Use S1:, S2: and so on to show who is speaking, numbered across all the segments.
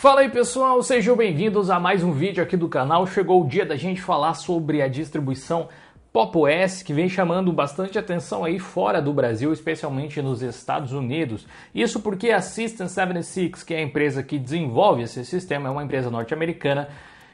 S1: Fala aí pessoal, sejam bem-vindos a mais um vídeo aqui do canal. Chegou o dia da gente falar sobre a distribuição Pop que vem chamando bastante atenção aí fora do Brasil, especialmente nos Estados Unidos. Isso porque a System 76, que é a empresa que desenvolve esse sistema, é uma empresa norte-americana.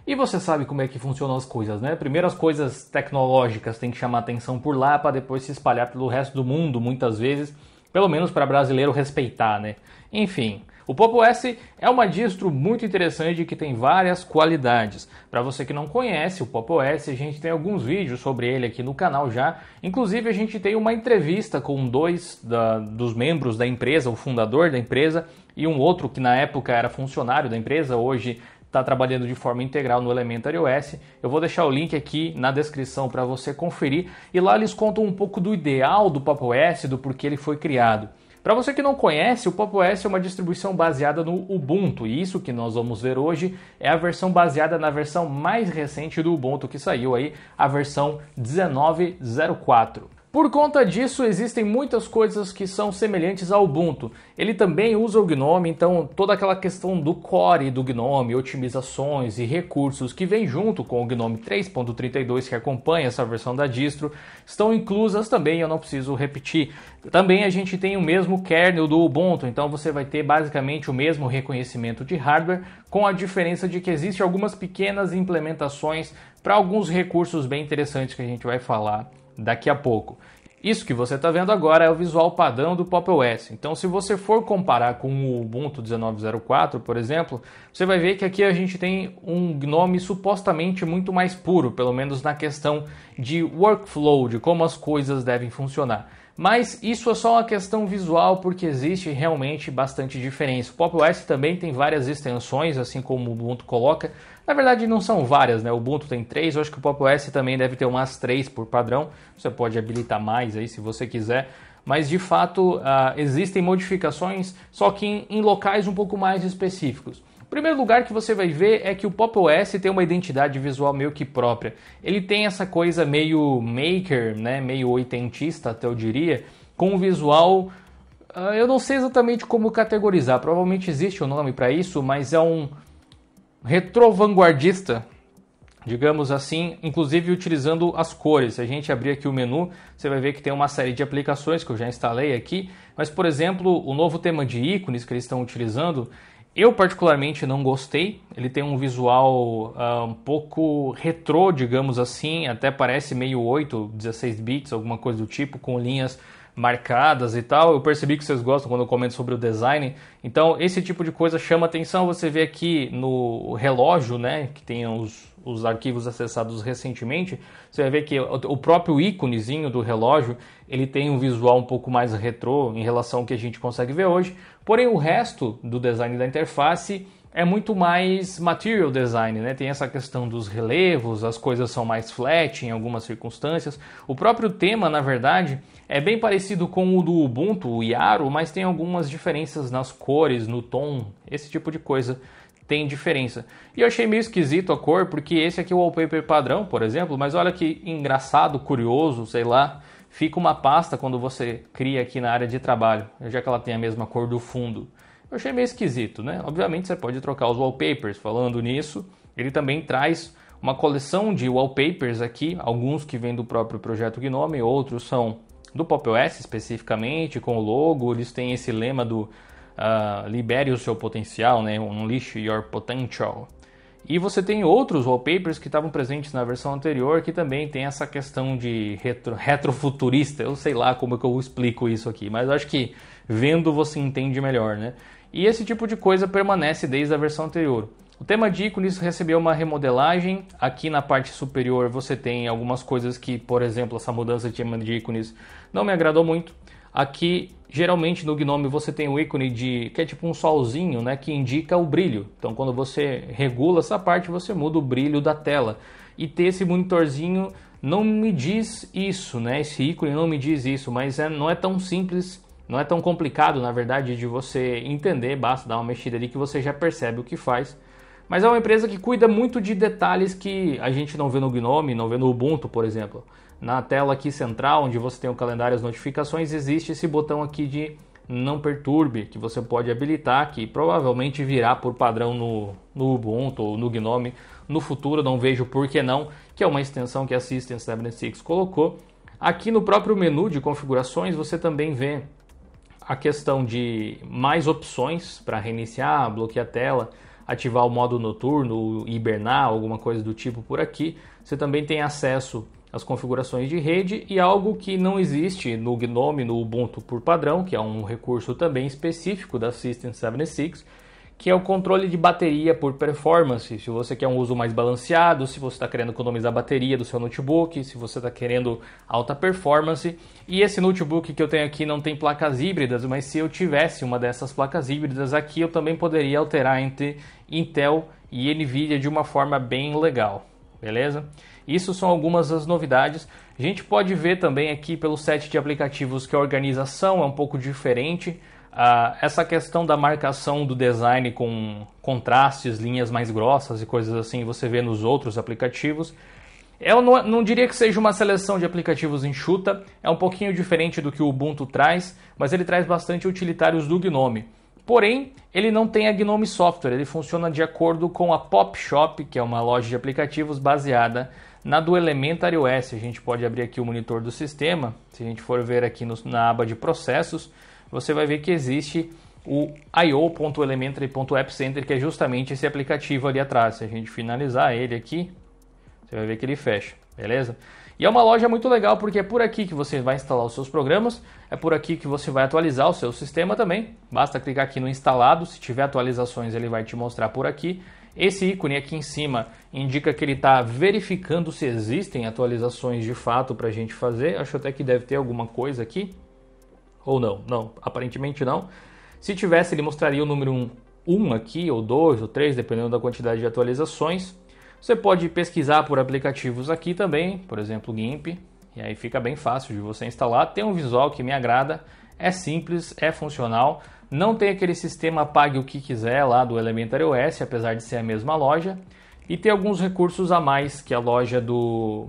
S1: E você sabe como é que funcionam as coisas, né? Primeiro as coisas tecnológicas têm que chamar atenção por lá para depois se espalhar pelo resto do mundo, muitas vezes, pelo menos para brasileiro respeitar, né? Enfim, o Popo S é uma distro muito interessante que tem várias qualidades. Para você que não conhece o Popo S, a gente tem alguns vídeos sobre ele aqui no canal já. Inclusive, a gente tem uma entrevista com dois da, dos membros da empresa, o fundador da empresa e um outro que na época era funcionário da empresa, hoje está trabalhando de forma integral no Elementary OS. Eu vou deixar o link aqui na descrição para você conferir. E lá eles contam um pouco do ideal do Papo S, do porquê ele foi criado. Para você que não conhece, o Pop OS é uma distribuição baseada no Ubuntu, e isso que nós vamos ver hoje é a versão baseada na versão mais recente do Ubuntu que saiu aí, a versão 1904. Por conta disso, existem muitas coisas que são semelhantes ao Ubuntu. Ele também usa o GNOME, então toda aquela questão do core do GNOME, otimizações e recursos que vem junto com o GNOME 3.32 que acompanha essa versão da distro, estão inclusas também, eu não preciso repetir. Também a gente tem o mesmo kernel do Ubuntu, então você vai ter basicamente o mesmo reconhecimento de hardware, com a diferença de que existem algumas pequenas implementações para alguns recursos bem interessantes que a gente vai falar daqui a pouco. Isso que você está vendo agora é o visual padrão do Pop OS. Então, se você for comparar com o Ubuntu 19.04, por exemplo, você vai ver que aqui a gente tem um GNOME supostamente muito mais puro, pelo menos na questão de workflow, de como as coisas devem funcionar. Mas isso é só uma questão visual, porque existe realmente bastante diferença. O Pop OS também tem várias extensões, assim como o Ubuntu coloca. Na verdade, não são várias, né? O Ubuntu tem três, eu acho que o Pop OS também deve ter umas três por padrão. Você pode habilitar mais aí se você quiser. Mas de fato, uh, existem modificações, só que em, em locais um pouco mais específicos primeiro lugar que você vai ver é que o Pop OS tem uma identidade visual meio que própria. Ele tem essa coisa meio maker, né, meio oitentista até eu diria, com um visual uh, eu não sei exatamente como categorizar, provavelmente existe um nome para isso, mas é um retrovanguardista, digamos assim, inclusive utilizando as cores. Se a gente abrir aqui o menu, você vai ver que tem uma série de aplicações que eu já instalei aqui, mas por exemplo, o novo tema de ícones que eles estão utilizando, eu particularmente não gostei. Ele tem um visual uh, um pouco retrô, digamos assim, até parece meio 8, 16 bits, alguma coisa do tipo, com linhas marcadas e tal. Eu percebi que vocês gostam quando eu comento sobre o design. Então, esse tipo de coisa chama atenção. Você vê aqui no relógio, né, que tem os, os arquivos acessados recentemente, você vai ver que o próprio íconezinho do relógio, ele tem um visual um pouco mais retrô em relação ao que a gente consegue ver hoje. Porém, o resto do design da interface é muito mais material design, né? Tem essa questão dos relevos, as coisas são mais flat em algumas circunstâncias. O próprio tema, na verdade, é bem parecido com o do Ubuntu, o Yaro, mas tem algumas diferenças nas cores, no tom, esse tipo de coisa tem diferença. E eu achei meio esquisito a cor, porque esse aqui é o wallpaper padrão, por exemplo, mas olha que engraçado, curioso, sei lá, fica uma pasta quando você cria aqui na área de trabalho, já que ela tem a mesma cor do fundo. Eu achei meio esquisito, né? Obviamente você pode trocar os wallpapers. Falando nisso, ele também traz uma coleção de wallpapers aqui, alguns que vêm do próprio projeto Gnome, outros são do Pop OS especificamente, com o logo, eles têm esse lema do uh, libere o seu potencial, né? Unleash your potential. E você tem outros wallpapers que estavam presentes na versão anterior que também tem essa questão de retro, retrofuturista. Eu sei lá como é que eu explico isso aqui, mas acho que vendo você entende melhor, né? E esse tipo de coisa permanece desde a versão anterior. O tema de ícones recebeu uma remodelagem. Aqui na parte superior você tem algumas coisas que, por exemplo, essa mudança de tema de ícones não me agradou muito. Aqui, geralmente no Gnome você tem o um ícone de que é tipo um solzinho, né, que indica o brilho. Então, quando você regula essa parte, você muda o brilho da tela. E ter esse monitorzinho não me diz isso, né? Esse ícone não me diz isso, mas é, não é tão simples não é tão complicado, na verdade, de você entender, basta dar uma mexida ali que você já percebe o que faz. Mas é uma empresa que cuida muito de detalhes que a gente não vê no Gnome, não vê no Ubuntu, por exemplo. Na tela aqui central, onde você tem o calendário e as notificações, existe esse botão aqui de não perturbe, que você pode habilitar, que provavelmente virá por padrão no, no Ubuntu ou no Gnome no futuro, não vejo por que não, que é uma extensão que a System 76 colocou. Aqui no próprio menu de configurações você também vê a questão de mais opções para reiniciar, bloquear a tela, ativar o modo noturno, hibernar, alguma coisa do tipo por aqui. Você também tem acesso às configurações de rede e algo que não existe no GNOME, no Ubuntu por padrão, que é um recurso também específico da System 76, que é o controle de bateria por performance. Se você quer um uso mais balanceado, se você está querendo economizar a bateria do seu notebook, se você está querendo alta performance. E esse notebook que eu tenho aqui não tem placas híbridas, mas se eu tivesse uma dessas placas híbridas aqui, eu também poderia alterar entre Intel e Nvidia de uma forma bem legal, beleza? Isso são algumas das novidades. A gente pode ver também aqui pelo set de aplicativos que a organização é um pouco diferente. Ah, essa questão da marcação do design com contrastes, linhas mais grossas e coisas assim, você vê nos outros aplicativos. Eu não, não, diria que seja uma seleção de aplicativos enxuta, é um pouquinho diferente do que o Ubuntu traz, mas ele traz bastante utilitários do GNOME. Porém, ele não tem a GNOME Software, ele funciona de acordo com a Pop Shop, que é uma loja de aplicativos baseada na do Elementary OS. A gente pode abrir aqui o monitor do sistema, se a gente for ver aqui no, na aba de processos, você vai ver que existe o io.elementary.appcenter, que é justamente esse aplicativo ali atrás. Se a gente finalizar ele aqui, você vai ver que ele fecha, beleza? E é uma loja muito legal porque é por aqui que você vai instalar os seus programas, é por aqui que você vai atualizar o seu sistema também. Basta clicar aqui no instalado, se tiver atualizações ele vai te mostrar por aqui. Esse ícone aqui em cima indica que ele está verificando se existem atualizações de fato para a gente fazer. Acho até que deve ter alguma coisa aqui. Ou não? Não, aparentemente não. Se tivesse, ele mostraria o número 1, aqui, ou 2, ou 3, dependendo da quantidade de atualizações. Você pode pesquisar por aplicativos aqui também, por exemplo, GIMP, e aí fica bem fácil de você instalar. Tem um visual que me agrada, é simples, é funcional, não tem aquele sistema pague o que quiser lá do Elementary OS, apesar de ser a mesma loja, e tem alguns recursos a mais que a loja do,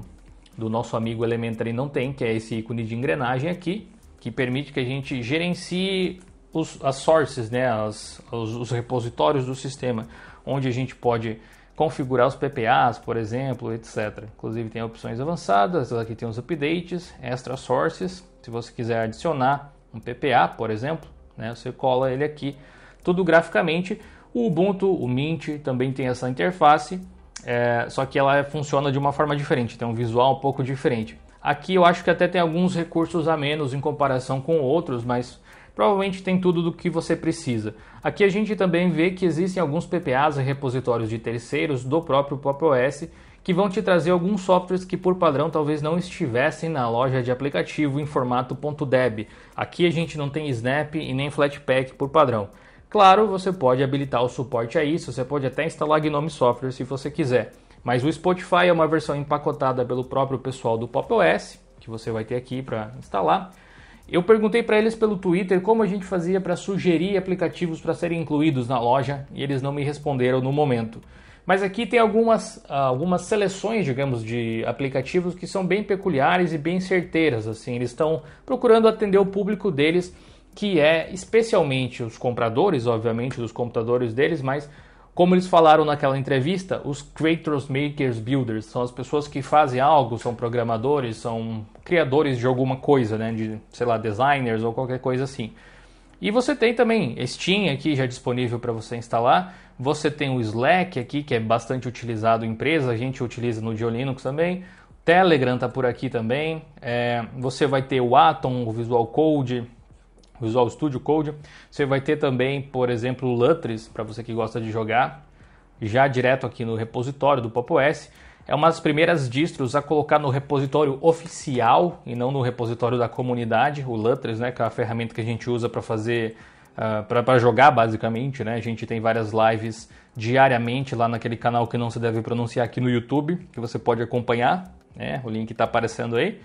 S1: do nosso amigo Elementary não tem, que é esse ícone de engrenagem aqui que permite que a gente gerencie os, as sources, né, as, os, os, repositórios do sistema, onde a gente pode configurar os PPAs, por exemplo, etc. Inclusive tem opções avançadas, aqui tem os updates, extra sources, se você quiser adicionar um PPA, por exemplo, né, você cola ele aqui, tudo graficamente. O Ubuntu, o Mint também tem essa interface, é, só que ela funciona de uma forma diferente, tem um visual um pouco diferente. Aqui eu acho que até tem alguns recursos a menos em comparação com outros, mas provavelmente tem tudo do que você precisa. Aqui a gente também vê que existem alguns PPAs e repositórios de terceiros do próprio Pop OS que vão te trazer alguns softwares que por padrão talvez não estivessem na loja de aplicativo em formato .deb. Aqui a gente não tem Snap e nem Flatpak por padrão. Claro, você pode habilitar o suporte a isso, você pode até instalar GNOME Software se você quiser. Mas o Spotify é uma versão empacotada pelo próprio pessoal do Pop OS, que você vai ter aqui para instalar. Eu perguntei para eles pelo Twitter como a gente fazia para sugerir aplicativos para serem incluídos na loja e eles não me responderam no momento. Mas aqui tem algumas, algumas seleções, digamos, de aplicativos que são bem peculiares e bem certeiras. Assim, eles estão procurando atender o público deles, que é especialmente os compradores, obviamente, dos computadores deles, mas como eles falaram naquela entrevista, os creators, makers, builders são as pessoas que fazem algo, são programadores, são criadores de alguma coisa, né? De, sei lá, designers ou qualquer coisa assim. E você tem também Steam aqui já é disponível para você instalar. Você tem o Slack aqui, que é bastante utilizado em empresa, a gente utiliza no Dio Linux também. Telegram está por aqui também. É, você vai ter o Atom, o Visual Code, Visual Studio Code. Você vai ter também, por exemplo, o Lutris, para você que gosta de jogar, já direto aqui no repositório do Pop OS. É uma das primeiras distros a colocar no repositório oficial e não no repositório da comunidade, o Lutris, né, que é a ferramenta que a gente usa para fazer Uh, ah, para jogar basicamente, né? A gente tem várias lives diariamente lá naquele canal que não se deve pronunciar aqui no YouTube, que você pode acompanhar, né? O link está aparecendo aí.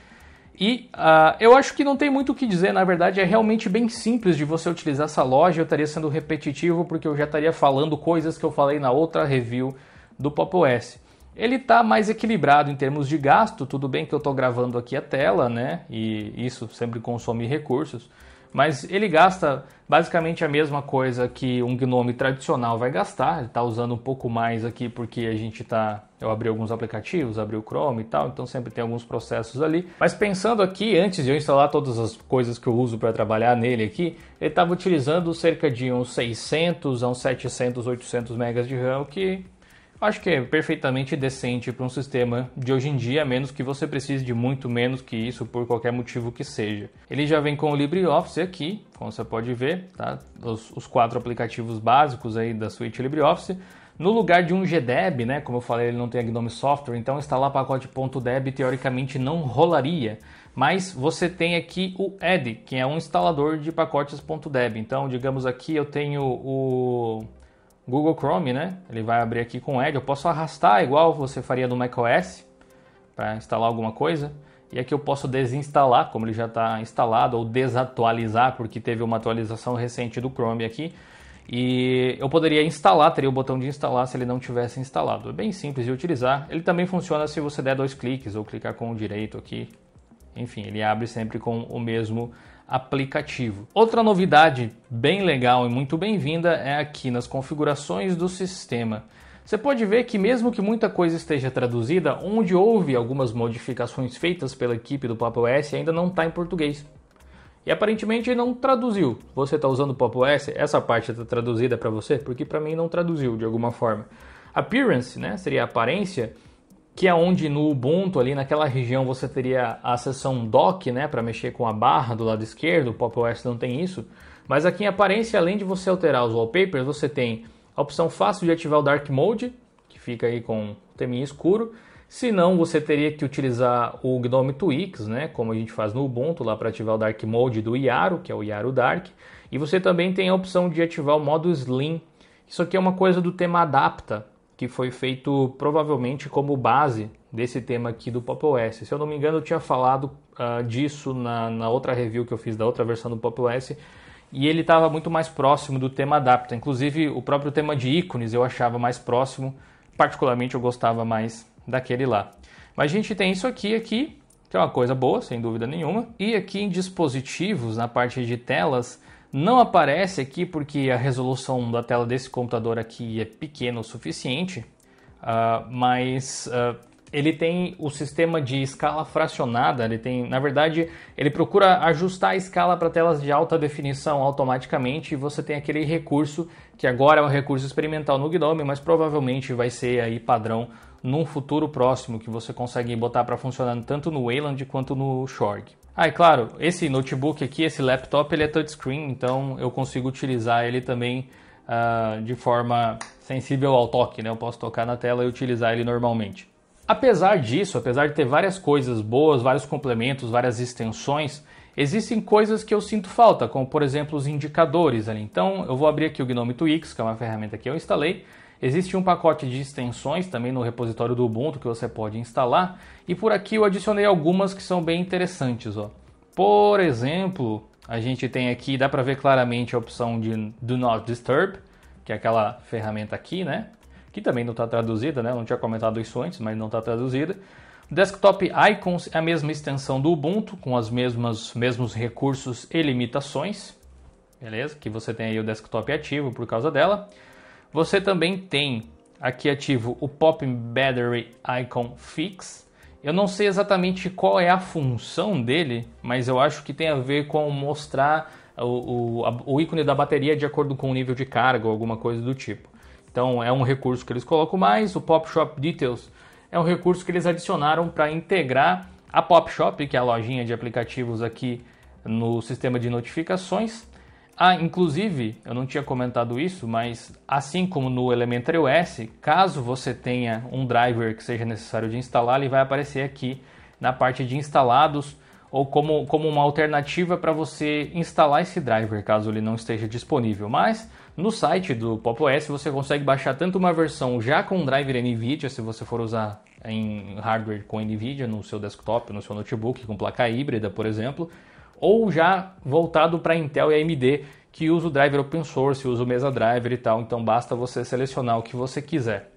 S1: E uh, eu acho que não tem muito o que dizer, na verdade é realmente bem simples de você utilizar essa loja. Eu estaria sendo repetitivo porque eu já estaria falando coisas que eu falei na outra review do Pop OS. Ele está mais equilibrado em termos de gasto, tudo bem que eu estou gravando aqui a tela, né? E isso sempre consome recursos mas ele gasta basicamente a mesma coisa que um Gnome tradicional vai gastar. Ele está usando um pouco mais aqui porque a gente está. Eu abri alguns aplicativos, abri o Chrome e tal, então sempre tem alguns processos ali. Mas pensando aqui, antes de eu instalar todas as coisas que eu uso para trabalhar nele aqui, ele estava utilizando cerca de uns 600 a uns 700, 800 megas de RAM, que Acho que é perfeitamente decente para um sistema de hoje em dia, a menos que você precise de muito menos que isso por qualquer motivo que seja. Ele já vem com o LibreOffice aqui, como você pode ver, tá? os, os quatro aplicativos básicos aí da suíte LibreOffice. No lugar de um GDEB, né? Como eu falei, ele não tem a GNOME Software, então instalar pacote.deb teoricamente não rolaria. Mas você tem aqui o ED, que é um instalador de pacotes.deb. Então, digamos aqui, eu tenho o Google Chrome, né? Ele vai abrir aqui com Edge. Eu posso arrastar igual você faria no macOS para instalar alguma coisa. E aqui eu posso desinstalar, como ele já está instalado, ou desatualizar, porque teve uma atualização recente do Chrome aqui. E eu poderia instalar, teria o botão de instalar se ele não tivesse instalado. É bem simples de utilizar. Ele também funciona se você der dois cliques ou clicar com o direito aqui. Enfim, ele abre sempre com o mesmo aplicativo. Outra novidade bem legal e muito bem-vinda é aqui nas configurações do sistema. Você pode ver que, mesmo que muita coisa esteja traduzida, onde houve algumas modificações feitas pela equipe do Pop S ainda não está em português. E aparentemente não traduziu. Você está usando o Pop S? Essa parte está traduzida para você? Porque para mim não traduziu de alguma forma. Appearance, né, seria aparência, que é onde no Ubuntu, ali naquela região, você teria a seção dock, né, para mexer com a barra do lado esquerdo, o Pop OS não tem isso, mas aqui em aparência, além de você alterar os wallpapers, você tem a opção fácil de ativar o Dark Mode, que fica aí com o teminha escuro, se não, você teria que utilizar o GNOME Twix, né, como a gente faz no Ubuntu, lá para ativar o Dark Mode do Yaro, que é o Yaro Dark, e você também tem a opção de ativar o modo Slim, isso aqui é uma coisa do tema Adapta, que foi feito provavelmente como base desse tema aqui do Pop OS. Se eu não me engano, eu tinha falado uh, disso na, na, outra review que eu fiz da outra versão do Pop OS e ele estava muito mais próximo do tema adapta. Inclusive, o próprio tema de ícones eu achava mais próximo, particularmente eu gostava mais daquele lá. Mas a gente tem isso aqui aqui, que é uma coisa boa, sem dúvida nenhuma. E aqui em dispositivos, na parte de telas, não aparece aqui porque a resolução da tela desse computador aqui é pequena o suficiente, uh, mas uh, ele tem o sistema de escala fracionada, ele tem, na verdade, ele procura ajustar a escala para telas de alta definição automaticamente e você tem aquele recurso que agora é um recurso experimental no GNOME, mas provavelmente vai ser aí padrão num futuro próximo que você consegue botar para funcionar tanto no Wayland quanto no Shorg. Ah, é claro, esse notebook aqui, esse laptop, ele é touchscreen, então eu consigo utilizar ele também uh, de forma sensível ao toque, né? Eu posso tocar na tela e utilizar ele normalmente. Apesar disso, apesar de ter várias coisas boas, vários complementos, várias extensões, existem coisas que eu sinto falta, como por exemplo os indicadores ali. Então eu vou abrir aqui o Gnome Twix, que é uma ferramenta que eu instalei, Existe um pacote de extensões também no repositório do Ubuntu que você pode instalar, e por aqui eu adicionei algumas que são bem interessantes. Ó. Por exemplo, a gente tem aqui, dá para ver claramente a opção de Do Not Disturb, que é aquela ferramenta aqui, né? Que também não está traduzida, né? Eu não tinha comentado isso antes, mas não está traduzida. Desktop Icons é a mesma extensão do Ubuntu, com os mesmos, mesmos recursos e limitações, beleza? Que você tem aí o desktop ativo por causa dela. Você também tem aqui ativo o Pop Battery Icon Fix. Eu não sei exatamente qual é a função dele, mas eu acho que tem a ver com mostrar o, o, o ícone da bateria de acordo com o nível de carga ou alguma coisa do tipo. Então é um recurso que eles colocam mais. O Pop Shop Details é um recurso que eles adicionaram para integrar a Pop Shop, que é a lojinha de aplicativos aqui no sistema de notificações, ah, inclusive, eu não tinha comentado isso, mas assim como no Elementary OS, caso você tenha um driver que seja necessário de instalar, ele vai aparecer aqui na parte de instalados ou como, como uma alternativa para você instalar esse driver, caso ele não esteja disponível. Mas no site do Pop OS você consegue baixar tanto uma versão já com driver NVIDIA, se você for usar em hardware com NVIDIA no seu desktop, no seu notebook, com placa híbrida, por exemplo, ou já voltado para Intel e AMD que usa o driver open source, usa o Mesa Driver e tal, então basta você selecionar o que você quiser.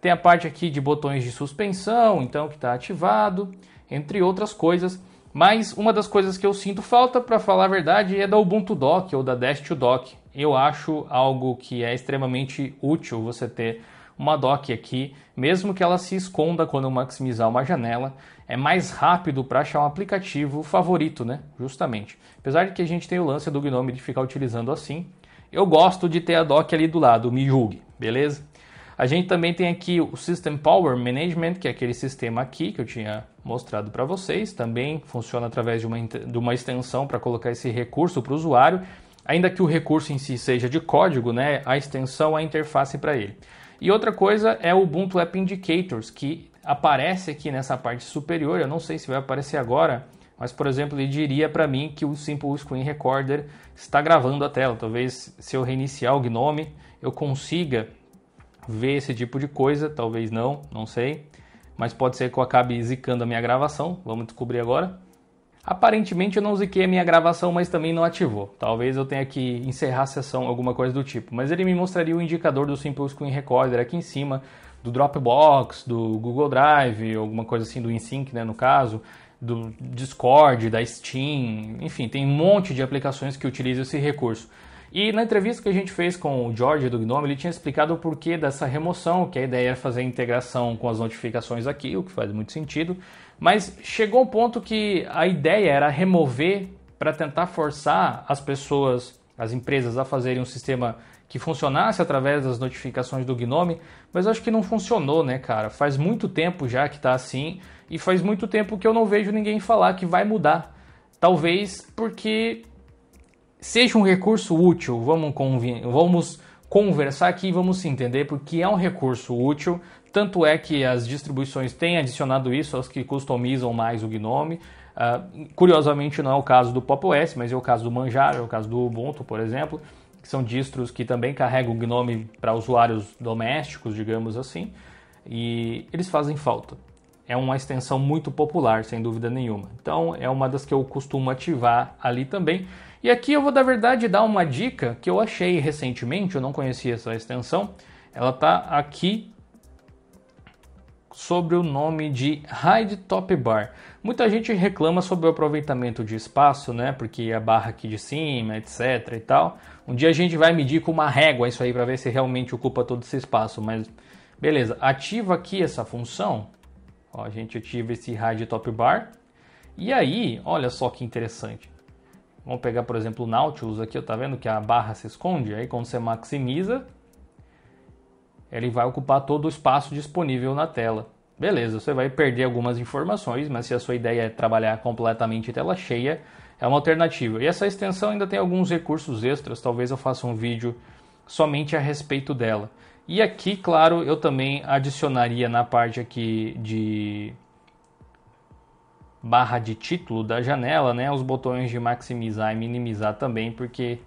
S1: Tem a parte aqui de botões de suspensão, então que está ativado, entre outras coisas. Mas uma das coisas que eu sinto falta, para falar a verdade, é da Ubuntu Dock ou da Dash to Dock. Eu acho algo que é extremamente útil você ter uma dock aqui, mesmo que ela se esconda quando maximizar é uma janela, é mais rápido para achar um aplicativo favorito, né? Justamente. Apesar de que a gente tem o lance do Gnome de ficar utilizando assim, eu gosto de ter a dock ali do lado, me julgue, beleza? A gente também tem aqui o System Power Management, que é aquele sistema aqui que eu tinha mostrado para vocês. Também funciona através de uma, de uma extensão para colocar esse recurso para o usuário, ainda que o recurso em si seja de código, né? A extensão, a interface para ele. E outra coisa é o Ubuntu App Indicators, que aparece aqui nessa parte superior, eu não sei se vai aparecer agora, mas por exemplo, ele diria para mim que o Simple Screen Recorder está gravando a tela. Talvez se eu reiniciar o GNOME, eu consiga ver esse tipo de coisa, talvez não, não sei. Mas pode ser que eu acabe zicando a minha gravação, vamos descobrir agora. Aparentemente eu não ziquei a minha gravação, mas também não ativou. Talvez eu tenha que encerrar a sessão, alguma coisa do tipo. Mas ele me mostraria o indicador do Simple Screen Recorder aqui em cima, do Dropbox, do Google Drive, alguma coisa assim do InSync, né, no caso, do Discord, da Steam, enfim, tem um monte de aplicações que utilizam esse recurso. E na entrevista que a gente fez com o George do Gnome, ele tinha explicado o porquê dessa remoção, que a ideia era fazer a integração com as notificações aqui, o que faz muito sentido, mas chegou um ponto que a ideia era remover para tentar forçar as pessoas, as empresas a fazerem um sistema que funcionasse através das notificações do Gnome, mas acho que não funcionou, né, cara? Faz muito tempo já que está assim e faz muito tempo que eu não vejo ninguém falar que vai mudar. Talvez porque seja um recurso útil, vamos, vamos conversar aqui e vamos se entender porque é um recurso útil, tanto é que as distribuições têm adicionado isso, as que customizam mais o Gnome. Uh, curiosamente, não é o caso do Pop mas é o caso do Manjaro, é o caso do Ubuntu, por exemplo, que são distros que também carregam o Gnome para usuários domésticos, digamos assim, e eles fazem falta. É uma extensão muito popular, sem dúvida nenhuma. Então, é uma das que eu costumo ativar ali também. E aqui eu vou, na verdade, dar uma dica que eu achei recentemente, eu não conhecia essa extensão. Ela está aqui sobre o nome de Hide Top Bar. Muita gente reclama sobre o aproveitamento de espaço, né? Porque a barra aqui de cima, etc e tal. Um dia a gente vai medir com uma régua isso aí para ver se realmente ocupa todo esse espaço, mas beleza. Ativa aqui essa função. Ó, a gente ativa esse Hide Top Bar. E aí, olha só que interessante. Vamos pegar, por exemplo, o Nautilus aqui, ó, tá vendo que a barra se esconde? Aí quando você maximiza, ele vai ocupar todo o espaço disponível na tela. Beleza, você vai perder algumas informações, mas se a sua ideia é trabalhar completamente tela cheia, é uma alternativa. E essa extensão ainda tem alguns recursos extras, talvez eu faça um vídeo somente a respeito dela. E aqui, claro, eu também adicionaria na parte aqui de barra de título da janela, né, os botões de maximizar e minimizar também, porque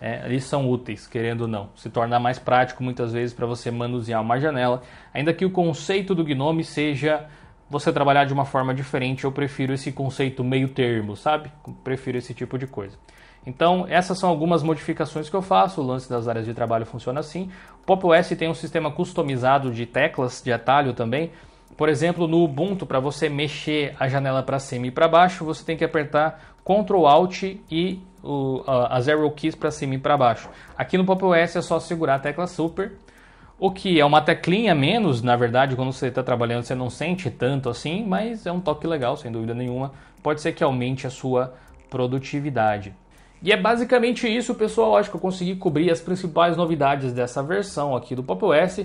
S1: é, eles são úteis, querendo ou não. Se torna mais prático muitas vezes para você manusear uma janela. Ainda que o conceito do Gnome seja você trabalhar de uma forma diferente, eu prefiro esse conceito meio termo, sabe? prefiro esse tipo de coisa. Então, essas são algumas modificações que eu faço. O lance das áreas de trabalho funciona assim. O Pop OS tem um sistema customizado de teclas, de atalho também. Por exemplo, no Ubuntu, para você mexer a janela para cima e para baixo, você tem que apertar Ctrl Alt e o, a, as arrow keys para cima e para baixo. Aqui no Pop OS é só segurar a tecla Super, o que é uma teclinha menos, na verdade, quando você está trabalhando você não sente tanto assim, mas é um toque legal, sem dúvida nenhuma. Pode ser que aumente a sua produtividade. E é basicamente isso, pessoal. Acho que eu consegui cobrir as principais novidades dessa versão aqui do Pop OS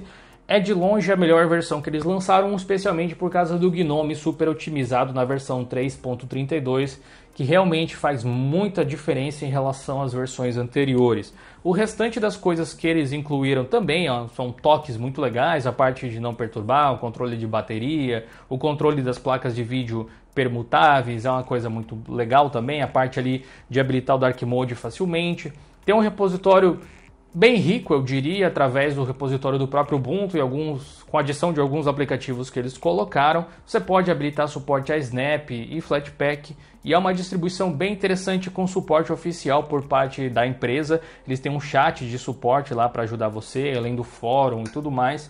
S1: é de longe a melhor versão que eles lançaram, especialmente por causa do Gnome super otimizado na versão 3.32, que realmente faz muita diferença em relação às versões anteriores. O restante das coisas que eles incluíram também ó, são toques muito legais, a parte de não perturbar, o controle de bateria, o controle das placas de vídeo permutáveis, é uma coisa muito legal também, a parte ali de habilitar o Dark Mode facilmente. Tem um repositório bem rico, eu diria, através do repositório do próprio Ubuntu e alguns com adição de alguns aplicativos que eles colocaram. Você pode habilitar suporte a Snap e Flatpak e é uma distribuição bem interessante com suporte oficial por parte da empresa. Eles têm um chat de suporte lá para ajudar você, além do fórum e tudo mais.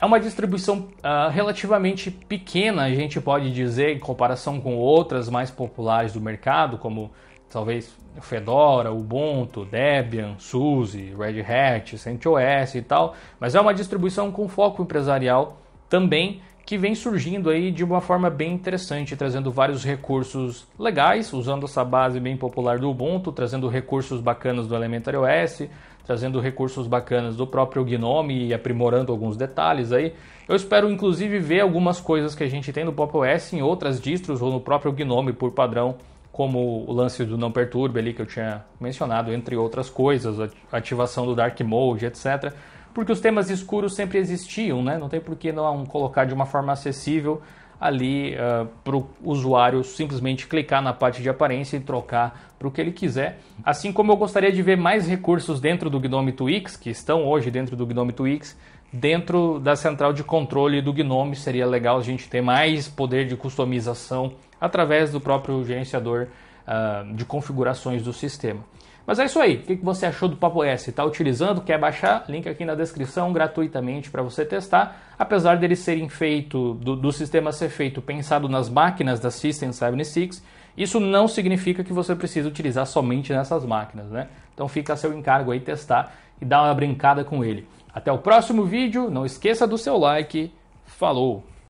S1: É uma distribuição uh, relativamente pequena, a gente pode dizer, em comparação com outras mais populares do mercado, como talvez Fedora, Ubuntu, Debian, SUSE, Red Hat, CentOS e tal, mas é uma distribuição com foco empresarial também que vem surgindo aí de uma forma bem interessante, trazendo vários recursos legais, usando essa base bem popular do Ubuntu, trazendo recursos bacanas do Elementary OS, trazendo recursos bacanas do próprio Gnome e aprimorando alguns detalhes aí. Eu espero inclusive ver algumas coisas que a gente tem no Pop OS em outras distros ou no próprio Gnome por padrão como o lance do não perturbe ali que eu tinha mencionado, entre outras coisas, a ativação do dark mode, etc. Porque os temas escuros sempre existiam, né? Não tem por que não colocar de uma forma acessível ali uh, ah, para o usuário simplesmente clicar na parte de aparência e trocar para o que ele quiser. Assim como eu gostaria de ver mais recursos dentro do GNOME Twix, que estão hoje dentro do GNOME Twix, dentro da central de controle do Gnome. Seria legal a gente ter mais poder de customização através do próprio gerenciador uh, de configurações do sistema. Mas é isso aí. O que você achou do Papo S? Está utilizando? Quer baixar? Link aqui na descrição gratuitamente para você testar. Apesar dele serem feito, do, do, sistema ser feito pensado nas máquinas da System 76, isso não significa que você precisa utilizar somente nessas máquinas, né? Então fica a seu encargo aí testar e dar uma brincada com ele. Até o próximo vídeo, não esqueça do seu like. Falou!